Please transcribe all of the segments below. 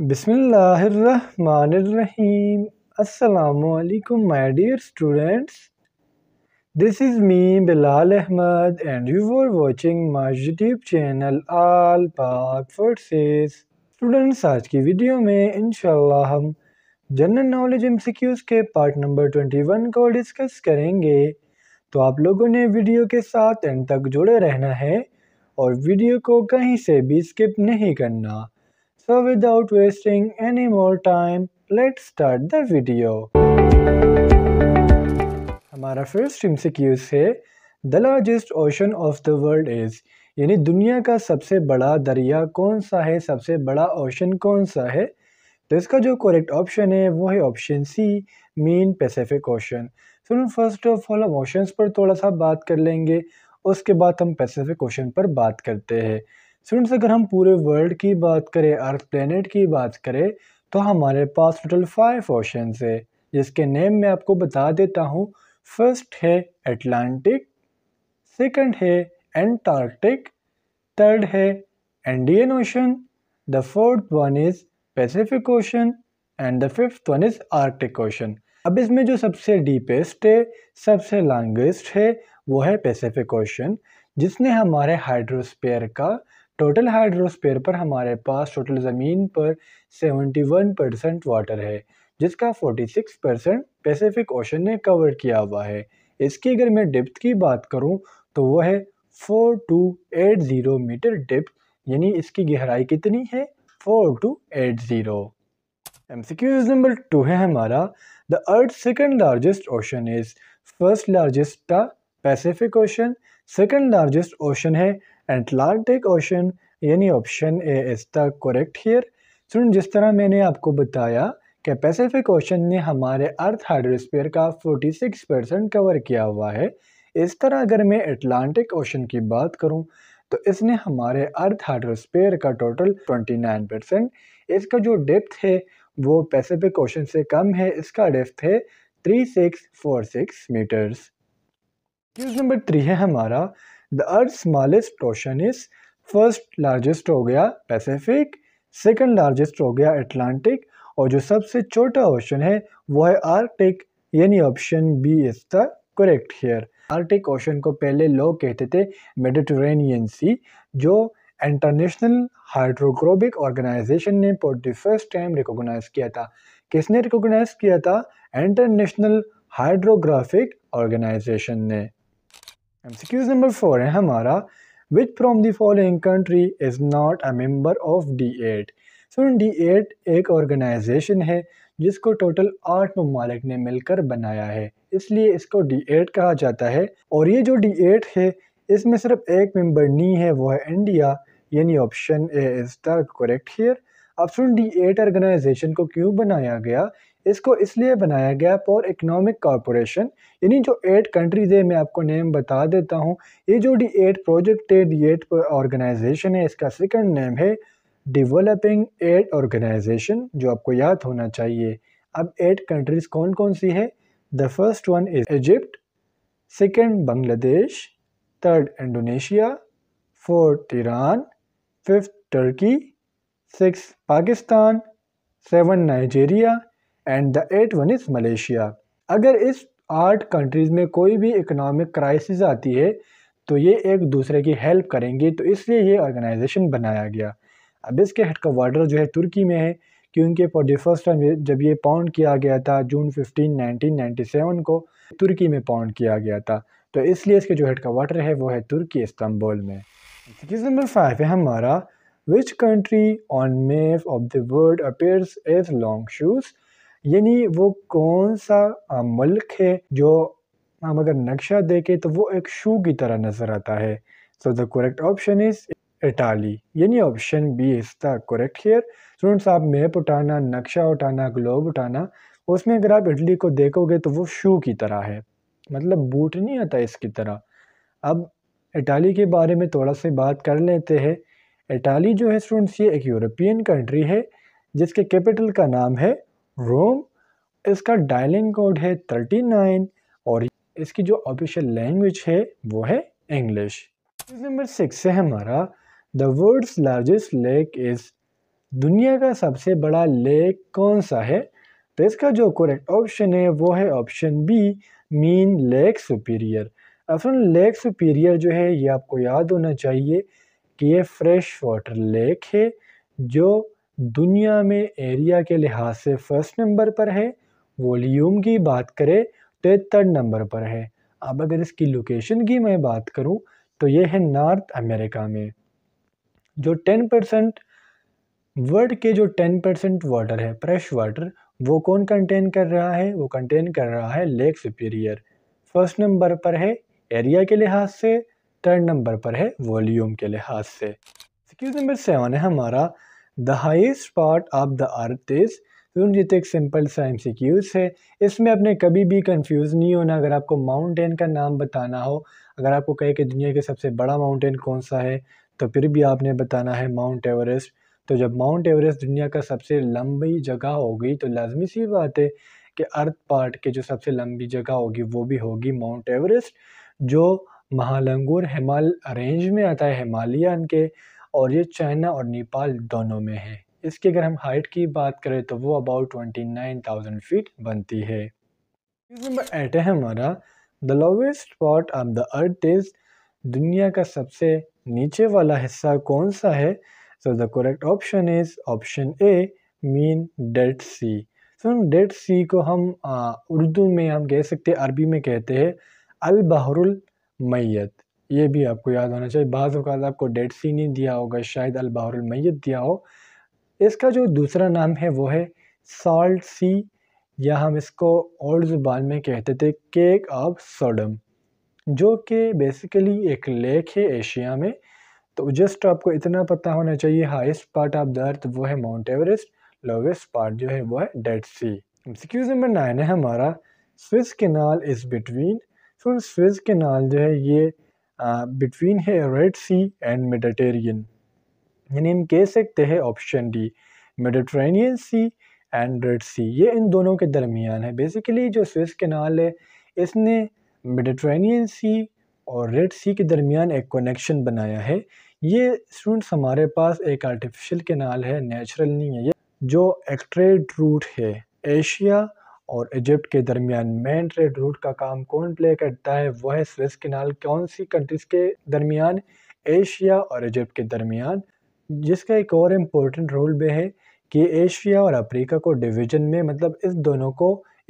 बिसमीम अलकुम my dear students this is me Bilal Ahmad and you are watching my YouTube channel all Pak forces students आज की video में इनशाला हम जनरल नॉलेज एम के पार्ट नंबर ट्वेंटी वन को डिस्कस करेंगे तो आप लोगों ने वीडियो के साथ एंड तक जुड़े रहना है और वीडियो को कहीं से भी स्किप नहीं करना So without wasting any more time, let's start the video. हमारा फर्स्ट एमसीक्यूज है the largest ocean of the world is यानी दुनिया का सबसे बड़ा दरिया कौन सा है सबसे बड़ा ओशन कौन सा है तो इसका जो करेक्ट ऑप्शन है वो है option C mean Pacific Ocean फिर हम फर्स्ट ऑफ ऑल हम ओशंस पर थोड़ा सा बात कर लेंगे उसके बाद हम पैसिफिक ओशन पर बात करते हैं स्टूडेंट्स अगर हम पूरे वर्ल्ड की बात करें अर्थ प्लेनेट की बात करें तो हमारे पास टोटल फाइव ओशंस है जिसके नेम मैं आपको बता देता हूँ फर्स्ट है एटलांटिक सेकंड है एंटार्कटिक थर्ड है Indian Ocean the fourth one is Pacific Ocean and the fifth one is Arctic Ocean अब इसमें जो सबसे डीपेस्ट है सबसे लॉन्गेस्ट है वो है पैसिफिक ओशन जिसने हमारे हाइड्रोस्पेयर का टोटल हाइड्रोस्पेयर पर हमारे पास टोटल ज़मीन पर 71 परसेंट वाटर है जिसका 46 परसेंट पैसेफिक ओशन ने कवर किया हुआ है इसकी अगर मैं डिप्थ की बात करूं तो वह है 4280 मीटर डिप्थ यानी इसकी गहराई कितनी है 4280 एमसीक्यूज नंबर टू है हमारा the earth second largest ocean is first largest था Pacific Ocean second largest ocean है एटलांटिक ओशन यानी option A is the correct here सुन जिस तरह मैंने आपको बताया कि पैसिफिक ओशन ने हमारे अर्थ हाइड्रोस्फीयर का 46 परसेंट कवर किया हुआ है इस तरह अगर मैं एटलांटिक ओशन की बात करूं तो इसने हमारे अर्थ हाइड्रोस्फीयर का टोटल 29 परसेंट इसका जो डेप्थ है वो पैसिफिक ओशन से कम है इसका डेप्थ है 3646 मीटर्स न्यूज़ नंबर थ्री है हमारा the earth smallest ocean is first largest हो गया पैसिफिक सेकंड लार्जेस्ट हो गया एटलांटिक और जो सबसे छोटा ओशन है वो है आर्टिक यानी option B is the correct here Arctic Ocean को पहले लोग कहते थे मेडिटरेनियन सी जो इंटरनेशनल हाइड्रोग्रोबिक ऑर्गेनाइजेशन ने for the first time recognise किया था किसने रिकॉग्नाइज किया था इंटरनेशनल हाइड्रोग्राफिक ऑर्गेनाइजेशन ने एमसीक्यूज नंबर फोर है हमारा which from the following country is not a member of the D eight so D eight organisation है जिसको टोटल आठ ममालिक ने मिलकर बनाया है इसलिए इसको डी एट कहा जाता है और ये जो डी एट है इसमें सिर्फ एक मेंबर नहीं है वो है इंडिया यानी option A is the correct here option D eight organisation को क्यों बनाया गया इसको इसलिए बनाया गया फॉर इकनॉमिक कॉरपोरेशन यानी जो एट कंट्रीज़ है मैं आपको नेम बता देता हूँ ये जो डी एट प्रोजेक्ट है डी एट ऑर्गेनाइजेशन है इसका सेकंड नेम है डेवलपिंग एट ऑर्गेनाइजेशन जो आपको याद होना चाहिए अब एट कंट्रीज़ कौन कौन सी है the first one is Egypt second Bangladesh third Indonesia fourth Iran fifth Turkey six Pakistan seven Nigeria and the eight one is Malaysia अगर इस आठ कंट्रीज़ में कोई भी इकनॉमिक क्राइसिस आती है तो ये एक दूसरे की हेल्प करेंगी तो इसलिए ये ऑर्गेनाइजेशन बनाया गया अब इसके हेडकवार्टर जो है तुर्की में है क्योंकि फॉर द फर्स्ट टाइम जब ये पाउंड किया गया था जून 15 1997 को तुर्की में पाउंड किया गया था तो इसलिए इसके जो हेडकवार्टर है वो है तुर्की इस्तांबुल में क्वेश्चन नंबर फाइव है हमारा which country on map of the world appears as long shoes यानी वो कौन सा मुल्क है जो हम अगर नक्शा देखें तो वो एक शू की तरह नज़र आता है so the correct option is Italy यानी option B is the correct here students आप मैप उठाना नक्शा उठाना ग्लोब उठाना उसमें अगर आप इटली को देखोगे तो वो शू की तरह है मतलब बूट नहीं आता इसकी तरह अब इटाली के बारे में थोड़ा सा बात कर लेते हैं इटाली जो है स्टूडेंट्स ये एक यूरोपियन कंट्री है जिसके कैपिटल का नाम है रोम इसका डायलिंग कोड है थर्टी नाइन और इसकी जो ऑफिशियल लैंग्वेज है वो है इंग्लिश नंबर सिक्स है हमारा the world's largest lake is दुनिया का सबसे बड़ा लेक कौन सा है तो इसका जो करेक्ट ऑप्शन है वो है option B mean Lake Superior असल लेक सुपीरियर जो है ये आपको याद होना चाहिए कि ये फ्रेश वाटर लेक है जो दुनिया में एरिया के लिहाज से फर्स्ट नंबर पर है वॉल्यूम की बात करें तो ये थर्ड नंबर पर है अब अगर इसकी लोकेशन की मैं बात करूं तो ये है नॉर्थ अमेरिका में जो टेन परसेंट वर्ल्ड के जो टेन परसेंट वाटर है फ्रेश वाटर वो कौन कंटेन कर रहा है वो कंटेन कर रहा है लेक सुपीरियर फर्स्ट नंबर पर है एरिया के लिहाज से थर्ड नंबर पर है वॉल्यूम के लिहाज से एक्सक्यूज नंबर सेवन है हमारा the highest part of the earth is ये तो एक सिंपल सा एम सी क्यूज़ है इसमें आपने कभी भी कंफ्यूज नहीं होना अगर आपको माउंटेन का नाम बताना हो अगर आपको कहे कि दुनिया के सबसे बड़ा माउंटेन कौन सा है तो फिर भी आपने बताना है माउंट एवरेस्ट तो जब माउंट एवरेस्ट दुनिया का सबसे लंबी जगह होगी तो लाजमी सी बात है कि अर्थ पार्ट के जो सबसे लंबी जगह होगी वो भी होगी माउंट एवरेस्ट जो महालंगूर हिमाल रेंज में आता है हिमालयन के और ये चाइना और नेपाल दोनों में है इसकी अगर हम हाइट की बात करें तो वो about twenty nine thousand feet बनती है नंबर एट है हमारा the lowest part of the earth is दुनिया का सबसे नीचे वाला हिस्सा कौन सा है so the correct option is option A mean Dead Sea so Dead Sea को हम उर्दू में हम कह सकते अरबी में कहते हैं अल बहरुल मैत ये भी आपको याद होना चाहिए बाज़ अवत आपको डेड सी नहीं दिया होगा शायद अलबाहमैत दिया हो इसका जो दूसरा नाम है वो है साल्ट सी या हम इसको और ज़ुबान में कहते थे केक ऑफ सोडम जो कि बेसिकली एक लेक है एशिया में तो जस्ट आपको इतना पता होना चाहिए highest part of the earth वो है माउंट एवरेस्ट लोवेस्ट पार्ट जो है वो है Dead Sea MCQs number nine है हमारा Suez canal is between so Suez canal जो है ये बिटवीन है रेड सी एंड मेडिटेरियन यानी हम कह सकते हैं option D Mediterranean Sea and Red Sea ये इन दोनों के दरमियान है बेसिकली जो स्विस कैनाल है इसने मेडिट्रेनियन सी और रेड सी के दरमियान एक कनेक्शन बनाया है ये स्टूडेंट्स हमारे पास एक आर्टिफिशियल कैनाल है नेचुरल नहीं है ये जो एक्ट्रेड रूट है एशिया और इजिप्ट के दरमियान मेन ट्रेड रूट का काम कौन प्ले करता है वह है स्विस किनाल कौन सी कंट्रीज़ के दरमियान एशिया और इजिप्ट के दरमियान जिसका एक और इम्पोर्टेंट रोल भी है कि एशिया और अफ्रीका को डिवीजन में मतलब इस दोनों को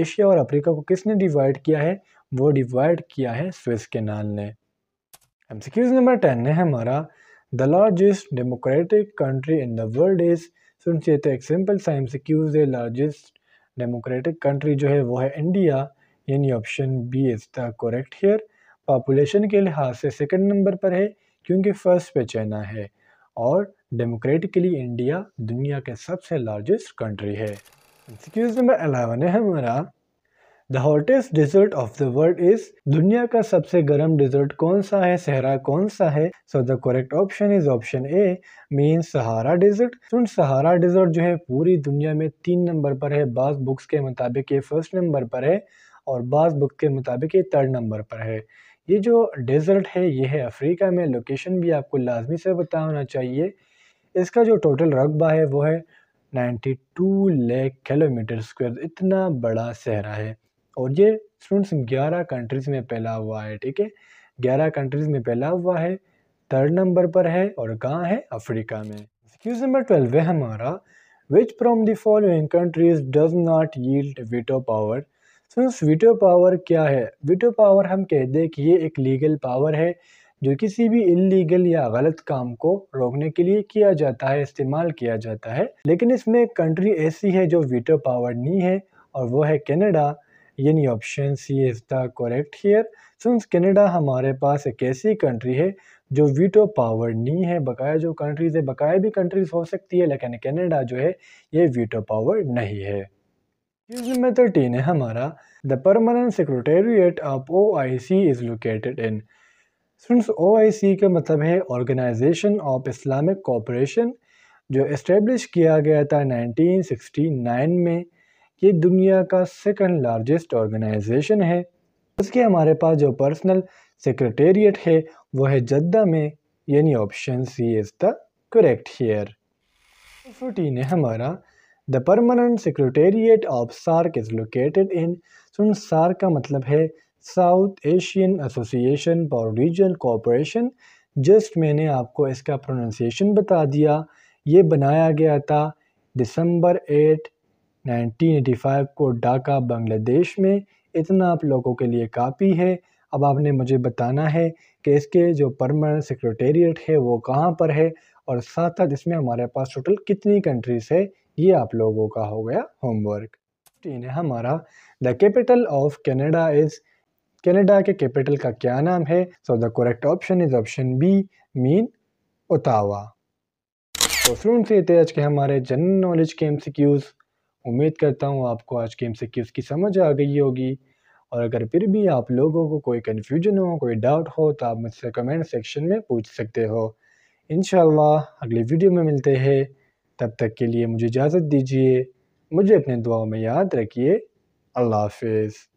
एशिया और अफ्रीका को किसने डिवाइड किया है वो डिवाइड किया है स्विस केनाल ने एम नंबर टेन है हमारा the largest democratic country in the world is सुन चाहिए तो एक सिंपल सा एम द लार्जेस्ट डेमोक्रेटिक कंट्री जो है वो है इंडिया यानी option B is the correct here population के लिहाज से सेकेंड नंबर पर है क्योंकि फ़र्स्ट पे चाइना है और डेमोक्रेटिकली इंडिया दुनिया के सबसे लार्जेस्ट कंट्री है सिक्यूज नंबर अलेवन है हमारा the hottest desert of the world is दुनिया का सबसे गर्म डिजर्ट कौन सा है सहरा कौन सा है so the correct option is option A mean Sahara desert सुन सहारा डिजर्ट जो है पूरी दुनिया में तीन नंबर पर है बास बुक्स के मुताबिक ये फर्स्ट नंबर पर है और बास बुक के मुताबिक ये थर्ड नंबर पर है ये जो डेजर्ट है ये है अफ्रीका में लोकेशन भी आपको लाजमी से बता होना चाहिए इसका जो टोटल रकबा है वो है 92 लाख किलोमीटर स्क्वायर इतना बड़ा सहरा है और ये स्टूडेंट्स ग्यारह कंट्रीज़ में फैला हुआ है ठीक है ग्यारह कंट्रीज़ में फैला हुआ है थर्ड नंबर पर है और कहाँ है अफ्रीका में क्यूज नंबर ट्वेल्व है हमारा which from the following countries does not yield veto power students veto power क्या है वीटो पावर हम कह दें कि ये एक लीगल पावर है जो किसी भी इलीगल या गलत काम को रोकने के लिए किया जाता है इस्तेमाल किया जाता है लेकिन इसमें कंट्री ऐसी है जो वीटो पावर नहीं है और वो है कनाडा यानी option C is the correct here since Canada हमारे पास एक ऐसी कंट्री है जो वीटो पावर नहीं है बकाया जो कंट्रीज़ है बकाया भी कंट्रीज़ हो सकती है लेकिन कनाडा जो है ये वीटो पावर नहीं है क्यूज नंबर थर्टीन है हमारा the permanent secretariat of O I C is located in students O I C का मतलब है ऑर्गेनाइजेशन ऑफ इस्लामिक कॉपरेशन जो इस्टेब्लिश किया गया था 1969 में ये दुनिया का सेकंड लार्जेस्ट ऑर्गेनाइजेशन है उसके हमारे पास जो पर्सनल सेक्रेटेरिएट है वो है जद्दा में यानी option C is the correct here fourteen है हमारा the permanent secretariat of SAARC is located in सुन सार्क का मतलब है South Asian association for regional cooperation just मैंने आपको इसका प्रोनाउंसिएशन बता दिया ये बनाया गया था दिसंबर एट 1985 को ढाका बांग्लादेश में इतना आप लोगों के लिए काफ़ी है अब आपने मुझे बताना है कि इसके जो परमानेंट सेक्रेटेरिएट है वो कहाँ पर है और साथ साथ इसमें हमारे पास टोटल कितनी कंट्रीज़ है ये आप लोगों का हो गया होमवर्क है हमारा the capital of Canada is Canada के कैपिटल का क्या नाम है so the correct option is option B mean Ottawa तो स्टूडेंट्स ये थे आज के हमारे जनरल नॉलेज के एम उम्मीद करता हूँ आपको आज के एम सी क्यूज़ की समझ आ गई होगी और अगर फिर भी आप लोगों को कोई कन्फ्यूजन हो कोई डाउट हो तो आप मुझसे कमेंट सेक्शन में पूछ सकते हो इन अगली वीडियो में मिलते हैं तब तक के लिए मुझे इजाज़त दीजिए मुझे अपने दुआओं में याद रखिए अल्लाह हाफिज़